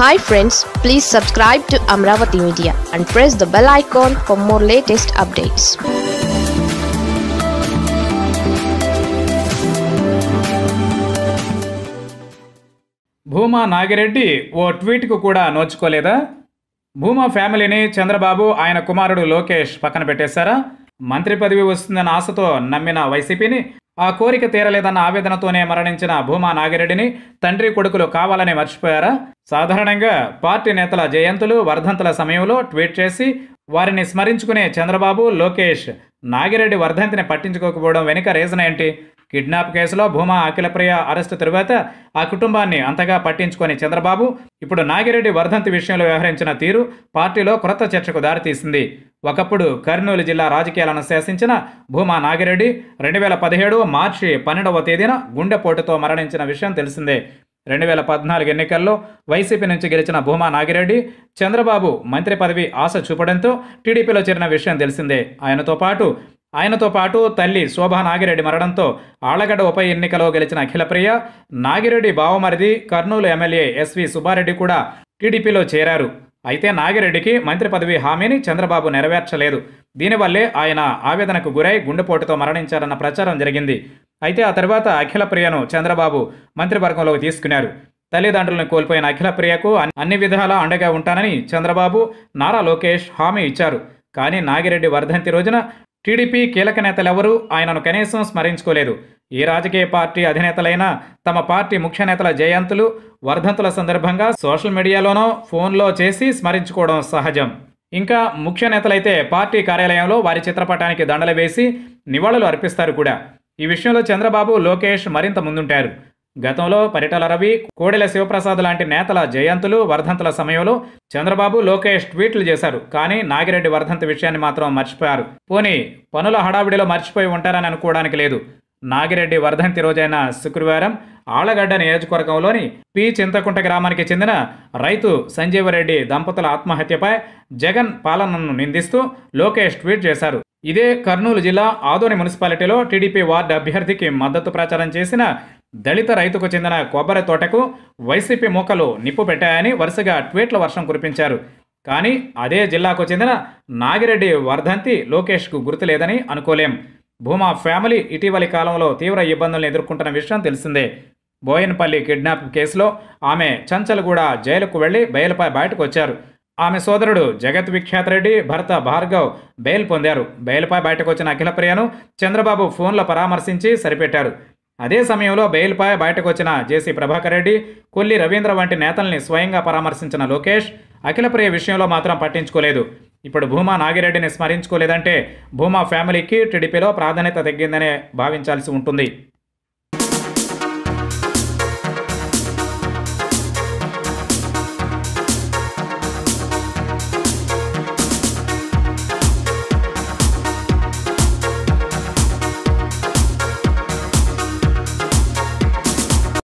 hi friends please subscribe to Amaravati media and press the bell icon for more latest updates Bhuma Nagireddy ఓ ట్వీట్కు కూడా నోచుకోలేదా భూమా ఫ్యామిలీని చంద్రబాబు ఆయన కుమారుడు లోకేష్ పక్కన పెట్టేశారా మంత్రి పదవి వస్తుందన్న ఆశతో నమ్మిన వైసీపీని ఆ కోరిక తీరలేదన్న ఆవేదనతోనే మరణించిన భూమా నాగిరెడ్డిని తండ్రి కొడుకులు కావాలని మర్చిపోయారా సాధారణంగా పార్టీ నేతల జయంతులు వర్ధంతుల సమయంలో ట్వీట్ చేసి వారిని స్మరించుకునే చంద్రబాబు లోకేష్ నాగిరెడ్డి వర్ధంతిని పట్టించుకోకపోవడం వెనుక రీజన్ ఏంటి కిడ్నాప్ కేసులో భూమా అఖిలప్రియ అరెస్టు తరువాత ఆ కుటుంబాన్ని అంతగా పట్టించుకొని చంద్రబాబు ఇప్పుడు నాగిరెడ్డి వర్ధంతి విషయంలో వ్యవహరించిన తీరు పార్టీలో క్రొత్త చర్చకు దారితీసింది ఒకప్పుడు కర్నూలు జిల్లా రాజకీయాలను శాసించిన భూమా నాగిరెడ్డి రెండు వేల పదిహేడు మార్చి పన్నెండవ తేదీన గుండెపోటుతో మరణించిన విషయం తెలిసిందే రెండు వేల పద్నాలుగు ఎన్నికల్లో వైసీపీ నుంచి గెలిచిన భూమా నాగిరెడ్డి చంద్రబాబు మంత్రి పదవి ఆశ చూపడంతో టీడీపీలో చేరిన విషయం తెలిసిందే ఆయనతో పాటు ఆయనతో పాటు తల్లి శోభా నాగిరెడ్డి మరణంతో ఆళ్లగడ్డ ఉప ఎన్నికలో గెలిచిన అఖిలప్రియ నాగిరెడ్డి బావమరిది కర్నూలు ఎమ్మెల్యే ఎస్వి సుబ్బారెడ్డి కూడా టీడీపీలో చేరారు అయితే నాగిరెడ్డికి మంత్రి పదవి హామీని చంద్రబాబు నెరవేర్చలేదు దీనివల్లే ఆయన ఆవేదనకు గురై గుండెపోటుతో మరణించారన్న ప్రచారం జరిగింది అయితే ఆ తర్వాత అఖిలప్రియను చంద్రబాబు మంత్రివర్గంలోకి తీసుకున్నారు తల్లిదండ్రులను కోల్పోయిన అఖిలప్రియకు అన్ని విధాలా అండగా ఉంటానని చంద్రబాబు నారా లోకేష్ హామీ ఇచ్చారు కానీ నాగిరెడ్డి వర్ధంతి రోజున టీడీపీ కీలక నేతలెవరూ ఆయనను కనీసం స్మరించుకోలేదు ఏ రాజకీయ పార్టీ అధినేతలైనా తమ పార్టీ ముఖ్య నేతల జయంతులు వర్ధంతుల సందర్భంగా సోషల్ మీడియాలోనో ఫోన్లో చేసి స్మరించుకోవడం సహజం ఇంకా ముఖ్య నేతలైతే పార్టీ కార్యాలయంలో వారి చిత్రపటానికి దండలు వేసి నివాళులు అర్పిస్తారు కూడా ఈ విషయంలో చంద్రబాబు లోకేష్ మరింత ముందుంటారు గతంలో పరిటల రవి కోడెల శివప్రసాద్ లాంటి నేతల జయంతులు వర్ధంతుల సమయంలో చంద్రబాబు లోకేష్ ట్వీట్లు చేశారు కానీ నాగిరెడ్డి వర్ధంతి విషయాన్ని మాత్రం మర్చిపోయారు పోనీ పనుల హడావిడిలో మర్చిపోయి ఉంటారని అనుకోవడానికి లేదు నాగిరెడ్డి వర్ధంతి రోజైన శుక్రవారం ఆళ్లగడ్డ నియోజకవర్గంలోని పి చింతకుంట గ్రామానికి చెందిన రైతు సంజీవరెడ్డి దంపతుల ఆత్మహత్యపై జగన్ పాలనను నిందిస్తూ లోకేష్ ట్వీట్ చేశారు ఇదే కర్నూలు జిల్లా ఆదోని మున్సిపాలిటీలో టీడీపీ వార్డు అభ్యర్థికి మద్దతు ప్రచారం చేసిన దళిత రైతుకు చెందిన కొబ్బరి తోటకు వైసీపీ మూకలు నిప్పు పెట్టాయని వరుసగా ట్వీట్ల వర్షం కురిపించారు కానీ అదే జిల్లాకు చెందిన నాగిరెడ్డి వర్ధంతి లోకేష్కు గుర్తులేదని అనుకోలేం భూమా ఫ్యామిలీ ఇటీవలి కాలంలో తీవ్ర ఇబ్బందులను ఎదుర్కొంటున్న విషయం తెలిసిందే బోయన్పల్లి కిడ్నాప్ కేసులో ఆమె చంచలగూడ జైలుకు వెళ్లి బయలుపై బయటకు వచ్చారు ఆమె సోదరుడు జగత్ విఖ్యాత్ రెడ్డి భర్త భార్గవ్ బెయిల్ పొందారు బెయిల్పై బయటకు వచ్చిన అఖిలప్రియను చంద్రబాబు ఫోన్లో పరామర్శించి సరిపెట్టారు అదే సమయంలో బెయిల్పై బయటకు వచ్చిన జేసీ ప్రభాకర్ రెడ్డి కొల్లి రవీంద్ర వంటి నేతల్ని స్వయంగా పరామర్శించిన లోకేష్ అఖిలప్రియ విషయంలో మాత్రం పట్టించుకోలేదు ఇప్పుడు భూమా నాగిరెడ్డిని స్మరించుకోలేదంటే భూమా ఫ్యామిలీకి టీడీపీలో ప్రాధాన్యత తగ్గిందనే భావించాల్సి ఉంటుంది